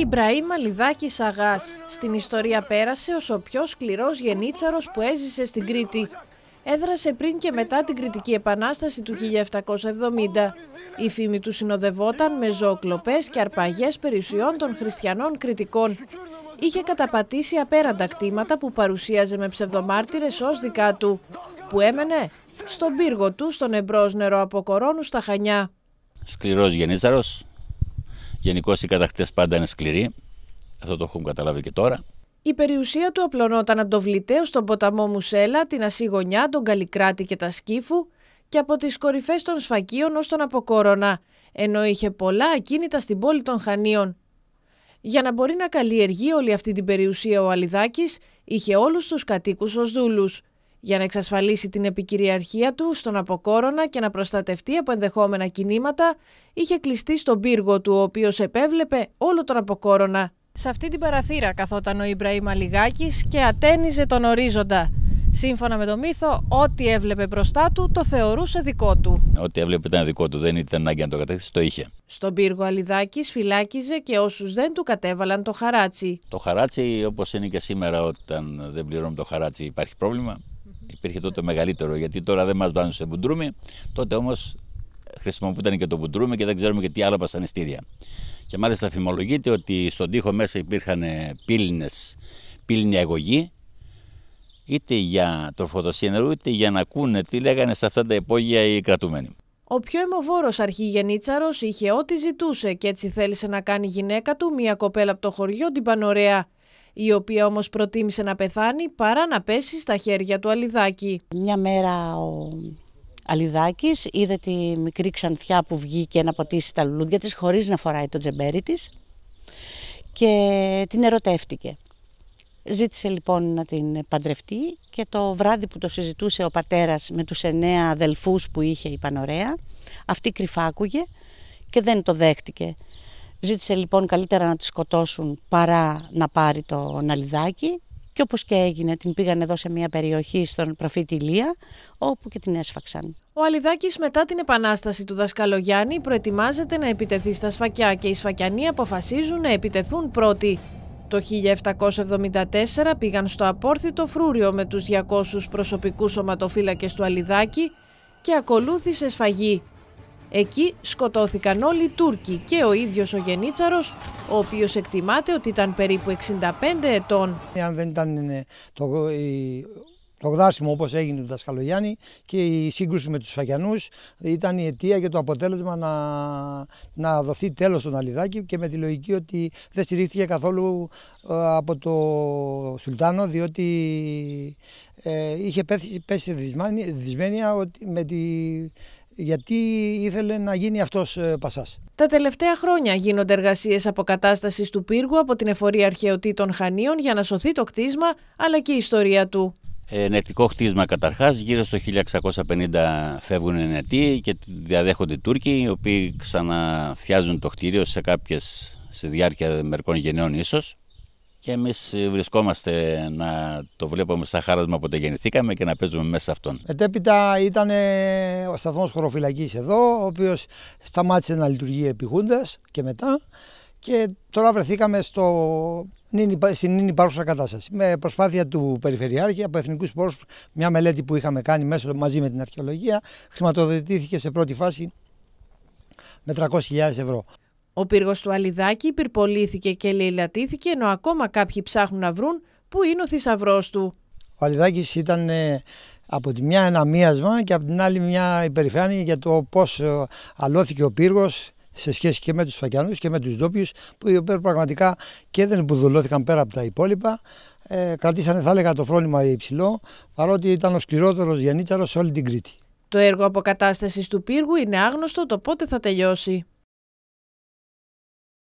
Ιμπραήμ Λιδάκη Αγάς. Στην ιστορία πέρασε ως ο πιο σκληρός γενίτσαρος που έζησε στην Κρήτη. Έδρασε πριν και μετά την Κρητική Επανάσταση του 1770. Η φήμη του συνοδευόταν με ζωοκλοπές και αρπαγές περιουσιών των χριστιανών κριτικών. Είχε καταπατήσει απέραντα κτήματα που παρουσίαζε με ψευδομάρτυρες ως δικά του. Που έμενε στον πύργο του στον εμπρός νερό από κορώνου στα Χανιά. Σκληρός γενίτσαρος, Γενικώς οι κατακτές πάντα είναι σκληροί. Αυτό το έχουν καταλάβει και τώρα. Η περιουσία του απλωνόταν από το Βλητέο στον ποταμό Μουσέλα, την Ασίγωνιά, τον Καλικράτη και τα Σκύφου και από τις κορυφές των Σφακίων ως τον Αποκόρονα, ενώ είχε πολλά ακίνητα στην πόλη των Χανίων. Για να μπορεί να καλλιεργεί όλη αυτή την περιουσία ο Αλιδάκης, είχε όλους τους κατοίκους ως δούλους για να εξασφαλίσει την επικυριαρχία του στον αποκόρονα και να προστατευτεί από ενδεχόμενα κινήματα, είχε κλειστεί στον πύργο του, ο οποίος επέβλεπε όλο τον αποκόρονα. Σε αυτή την παραθύρα καθόταν ο Ιμπραήμ Αλιγάκης και ατένιζε τον ορίζοντα. Σύμφωνα με το μύθο, ό,τι έβλεπε μπροστά του το θεωρούσε δικό του. Ό,τι έβλεπε ήταν δικό του, δεν ήταν ανάγκη να το κατέθεσε, το είχε. Στον πύργο Αλιδάκης φυλάκιζε και όσους δεν του κατέβαλαν το χαράτσι. Το χαράτσι, όπως είναι και σήμερα, όταν δεν πληρώνουμε το χαράτσι, υπάρχει πρόβλημα. Υπήρχε τότε μεγαλύτερο, γιατί τώρα δεν μας βάζουν σε μπουντρούμι. Τότε όμως χρησιμοποιούταν και το μπουντρούμι και δεν ξέρουμε και τι άλλα βασανιστήρια. Και μάλιστα φημολογείται ότι στον τοίχο μέσα υπήρχαν ε, πύληνες, πύληνη αγωγή, είτε για τροφοδοσία νερού, είτε για να ακούνε τι λέγανε σε αυτά τα υπόγεια οι κρατούμενοι. Ο πιο αρχήγενη αρχηγενήτσαρο είχε ό,τι ζητούσε και έτσι θέλησε να κάνει γυναίκα του, μια κοπέλα από το χωριό, την Πανωρέα η οποία όμως προτίμησε να πεθάνει παρά να πέσει στα χέρια του Αλιδάκη. Μια μέρα ο Αλιδάκης είδε τη μικρή ξανθιά που βγήκε να ποτίσει τα λουλούδια της χωρίς να φοράει το τζεμπέρι της και την ερωτεύτηκε. Ζήτησε λοιπόν να την παντρευτεί και το βράδυ που το συζητούσε ο πατέρας με τους εννέα αδελφούς που είχε η Πανορέα, αυτή κρυφάκουγε και δεν το δέχτηκε. Ζήτησε λοιπόν καλύτερα να τη σκοτώσουν παρά να πάρει το ναλιδάκι και όπως και έγινε την πήγαν εδώ σε μια περιοχή στον προφήτη Ηλία όπου και την έσφαξαν. Ο Αλιδάκης μετά την επανάσταση του Δασκαλογιάννη προετοιμάζεται να επιτεθεί στα Σφακιά και οι Σφακιανοί αποφασίζουν να επιτεθούν πρώτοι. Το 1774 πήγαν στο απόρθητο φρούριο με τους 200 προσωπικούς σωματοφύλακες του Αλιδάκη και ακολούθησε σφαγή. Εκεί σκοτώθηκαν όλοι οι Τούρκοι και ο ίδιος ο Γενίτσαρος, ο οποίος εκτιμάται ότι ήταν περίπου 65 ετών. Αν δεν ήταν ε, το, ε, το γδάσιμο όπως έγινε του Δασκαλογιάννη και η σύγκρουση με τους Φακιανούς ήταν η αιτία για το αποτέλεσμα να, να δοθεί τέλος στον Αλιδάκη και με τη λογική ότι δεν στηρίχθηκε καθόλου ε, από το Σουλτάνο διότι είχε πέσει, πέσει ότι με τη γιατί ήθελε να γίνει αυτός ε, πασάς. Τα τελευταία χρόνια γίνονται εργασίες αποκατάστασης του πύργου από την Εφορία Αρχαιοτήτων Χανίων για να σωθεί το κτίσμα αλλά και η ιστορία του. Ε, ενετικό χτίσμα καταρχάς, γύρω στο 1650 φεύγουν ενετοί και διαδέχονται οι Τούρκοι, οι οποίοι ξαναφτιάζουν το κτίριο σε κάποιες, σε διάρκεια μερικών γενναιών ίσως και εμείς βρισκόμαστε να το βλέπουμε σαν χάρασμα από γεννηθήκαμε και να παίζουμε μέσα σε αυτόν. Μετέπειτα ήταν ε, ο σταθμός χωροφυλακής εδώ, ο οποίος σταμάτησε να λειτουργεί επιχούντας και μετά. Και τώρα βρεθήκαμε στο... στην νυν παρούσα κατάσταση. Με προσπάθεια του Περιφερειάρχη από εθνικούς πόρους, μια μελέτη που είχαμε κάνει μέσω, μαζί με την αρχαιολογία, χρηματοδοτήθηκε σε πρώτη φάση με 300.000 ευρώ. Ο πύργος του Αλιδάκη πυρπολήθηκε και λαιλατήθηκε ενώ ακόμα κάποιοι ψάχνουν να βρουν που είναι ο θησαυρός του. Ο Αλιδάκης ήταν ε, από τη μια ένα μίασμα και από την άλλη μια υπερηφάνεια για το πώς ε, αλώθηκε ο πύργος σε σχέση και με τους φακιανούς και με τους ντόπιους, που οι οποίοι πραγματικά και δεν μπουδουλώθηκαν πέρα από τα υπόλοιπα ε, κρατήσανε θα έλεγα το φρόνημα υψηλό παρότι ήταν ο σκληρότερος γεννήτσαρο σε όλη την Κρήτη. Το έργο αποκατάστασης του πύργου είναι άγνωστο το πότε θα τελειώσει.